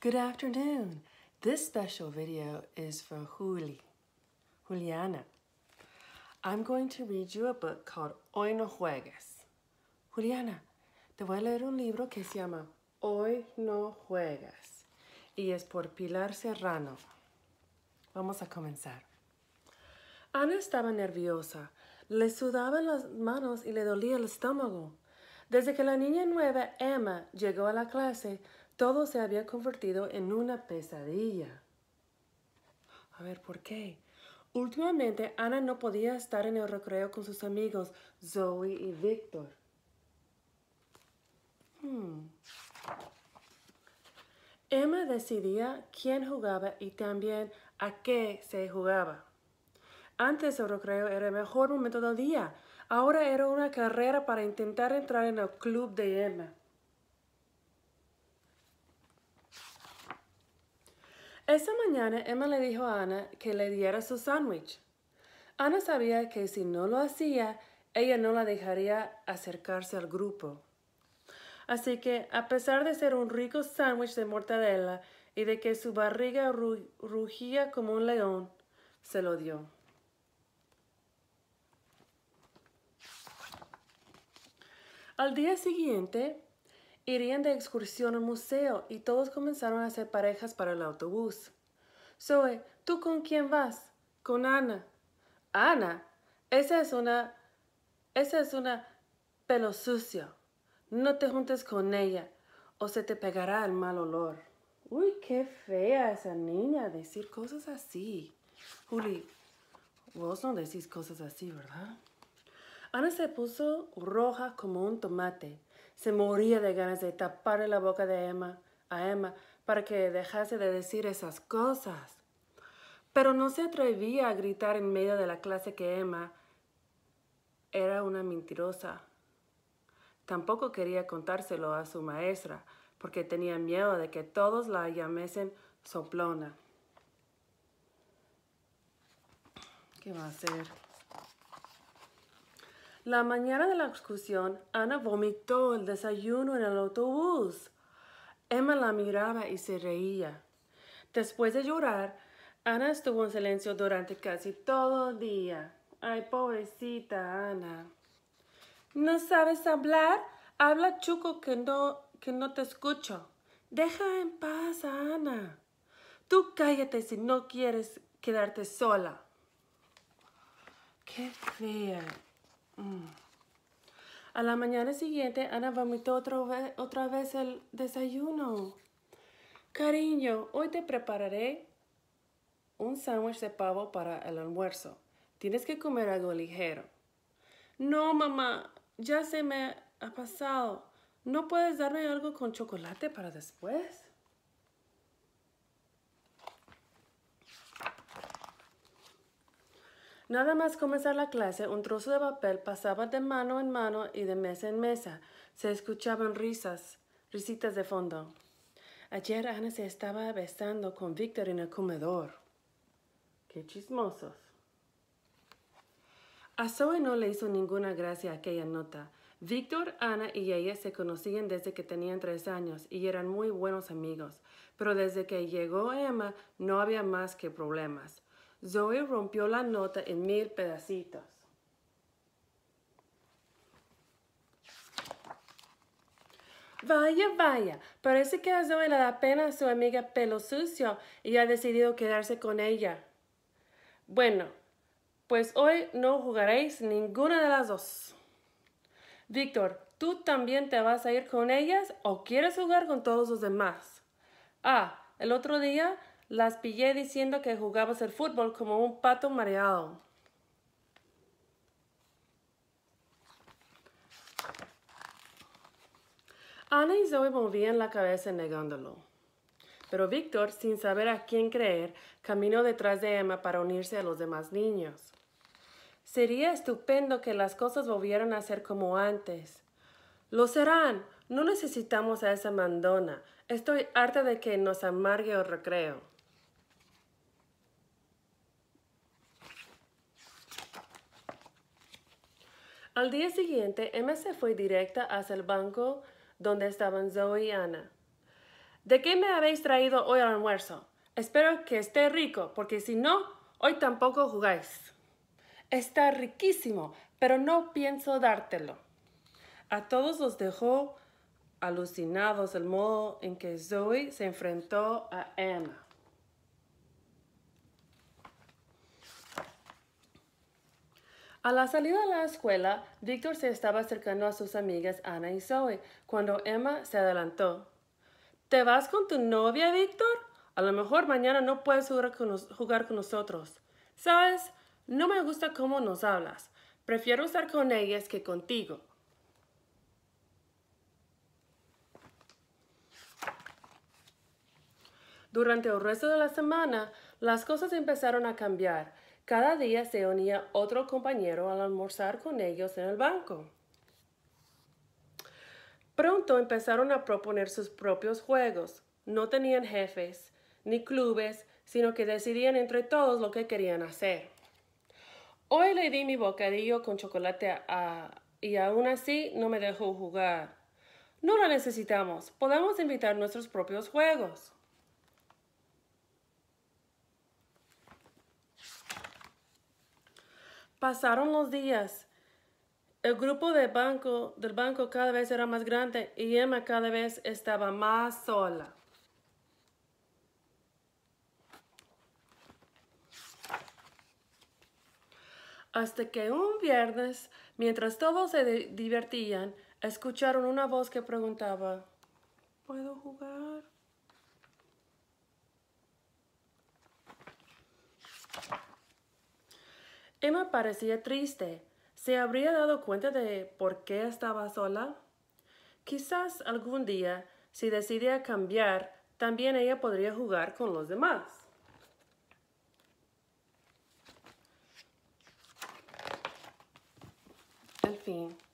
Good afternoon. This special video is for Juli, Juliana. I'm going to read you a book called Hoy no Juegas. Juliana, te voy a leer un libro que se llama Hoy no juegas y es por Pilar Serrano. Vamos a comenzar. Ana estaba nerviosa. Le sudaban las manos y le dolía el estómago. Desde que la niña nueva, Emma, llegó a la clase, todo se había convertido en una pesadilla. A ver, ¿por qué? Últimamente Ana no podía estar en el recreo con sus amigos Zoe y Víctor. Hmm. Emma decidía quién jugaba y también a qué se jugaba. Antes el recreo era el mejor momento del día. Ahora era una carrera para intentar entrar en el club de Emma. Esa mañana Emma le dijo a Ana que le diera su sándwich. Ana sabía que si no lo hacía, ella no la dejaría acercarse al grupo. Así que, a pesar de ser un rico sándwich de mortadela y de que su barriga rugía como un león, se lo dio. Al día siguiente, Irían de excursión al museo y todos comenzaron a hacer parejas para el autobús. Zoe, ¿tú con quién vas? Con Ana. Ana, esa es una... Esa es una... pelo sucio. No te juntes con ella o se te pegará el mal olor. Uy, qué fea esa niña decir cosas así. Juli, vos no decís cosas así, ¿verdad? Ana se puso roja como un tomate se moría de ganas de taparle la boca de Emma a Emma para que dejase de decir esas cosas. Pero no se atrevía a gritar en medio de la clase que Emma era una mentirosa. Tampoco quería contárselo a su maestra porque tenía miedo de que todos la llamasen soplona. ¿Qué va a hacer? La mañana de la excursión, Ana vomitó el desayuno en el autobús. Emma la miraba y se reía. Después de llorar, Ana estuvo en silencio durante casi todo el día. Ay, pobrecita Ana. ¿No sabes hablar? Habla chuco que no, que no te escucho. Deja en paz Ana. Tú cállate si no quieres quedarte sola. Qué fea a la mañana siguiente, Ana vomitó otra vez el desayuno. Cariño, hoy te prepararé un sándwich de pavo para el almuerzo. Tienes que comer algo ligero. No, mamá, ya se me ha pasado. ¿No puedes darme algo con chocolate para después? Nada más comenzar la clase, un trozo de papel pasaba de mano en mano y de mesa en mesa. Se escuchaban risas, risitas de fondo. Ayer Ana se estaba besando con Víctor en el comedor. ¡Qué chismosos! A Zoe no le hizo ninguna gracia aquella nota. Víctor, Ana y ella se conocían desde que tenían tres años y eran muy buenos amigos, pero desde que llegó Emma no había más que problemas. Zoe rompió la nota en mil pedacitos. Vaya, vaya, parece que a Zoe le da pena a su amiga Pelo Sucio y ha decidido quedarse con ella. Bueno, pues hoy no jugaréis ninguna de las dos. Víctor, ¿tú también te vas a ir con ellas o quieres jugar con todos los demás? Ah, el otro día las pillé diciendo que jugabas el fútbol como un pato mareado. Ana y Zoe movían la cabeza negándolo. Pero Víctor, sin saber a quién creer, caminó detrás de Emma para unirse a los demás niños. Sería estupendo que las cosas volvieran a ser como antes. Lo serán. No necesitamos a esa mandona. Estoy harta de que nos amargue o recreo. Al día siguiente, Emma se fue directa hacia el banco donde estaban Zoe y Ana. ¿De qué me habéis traído hoy al almuerzo? Espero que esté rico, porque si no, hoy tampoco jugáis. Está riquísimo, pero no pienso dártelo. A todos los dejó alucinados el modo en que Zoe se enfrentó a Emma. A la salida de la escuela, Víctor se estaba acercando a sus amigas Ana y Zoe cuando Emma se adelantó. ¿Te vas con tu novia, Víctor? A lo mejor mañana no puedes jugar con, jugar con nosotros. ¿Sabes? No me gusta cómo nos hablas. Prefiero estar con ellas que contigo. Durante el resto de la semana, las cosas empezaron a cambiar. Cada día se unía otro compañero al almorzar con ellos en el banco. Pronto empezaron a proponer sus propios juegos. No tenían jefes ni clubes, sino que decidían entre todos lo que querían hacer. Hoy le di mi bocadillo con chocolate a, y aún así no me dejó jugar. No lo necesitamos, podemos invitar nuestros propios juegos. Pasaron los días. El grupo banco, del banco cada vez era más grande y Emma cada vez estaba más sola. Hasta que un viernes, mientras todos se divertían, escucharon una voz que preguntaba, ¿puedo jugar? Emma parecía triste. ¿Se habría dado cuenta de por qué estaba sola? Quizás algún día, si decidía cambiar, también ella podría jugar con los demás. El fin.